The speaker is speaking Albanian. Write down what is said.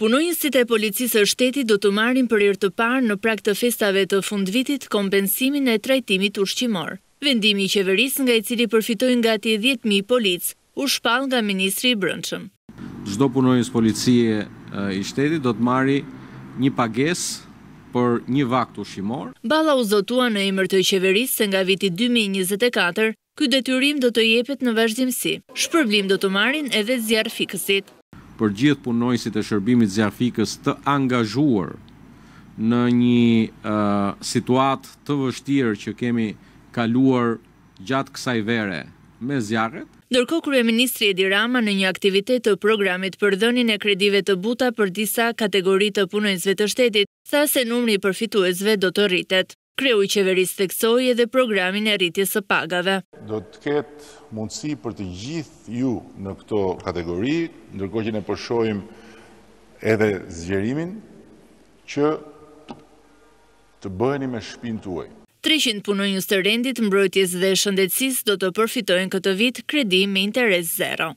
Punojnësit e policisë e shtetit do të marrin për irë të parë në prak të festave të fundvitit kompensimin e trajtimit ushqimor. Vendimi i qeverisë nga i cili përfitojnë nga të 10.000 policë, u shpal nga Ministri i Brëndshëm. Zdo punojnës policie i shtetit do të marri një pages për një vakt ushqimor. u zotua në imër të qeverisë nga viti 2024, këtë dëtyrim do të jepet në vazhdimësi. Shpërblim do të marrin edhe zjarë fikësit për gjithë punojësit e shërbimit zjafikës të angazhuar në një uh, situat të vështirë që kemi kaluar gjatë kësaj vere me zjarët. Ndërko e Ministri Edi Rama në një aktivitet të programit për dhënin e kredive të buta për disa kategoritë të punojnësve të shtetit, tha se numri i përfituesve do të rritet kreu i qeveris të kësoj edhe programin e rritjes së pagave. Do të ketë mundësi për të gjithë ju në këto kategori, ndërko që ne përshojim edhe zgjerimin, që të bëheni me shpin të uaj. 300 punonjës të rendit, mbrojtjes dhe shëndetsis do të përfitojnë këtë vit kredi me interes zero.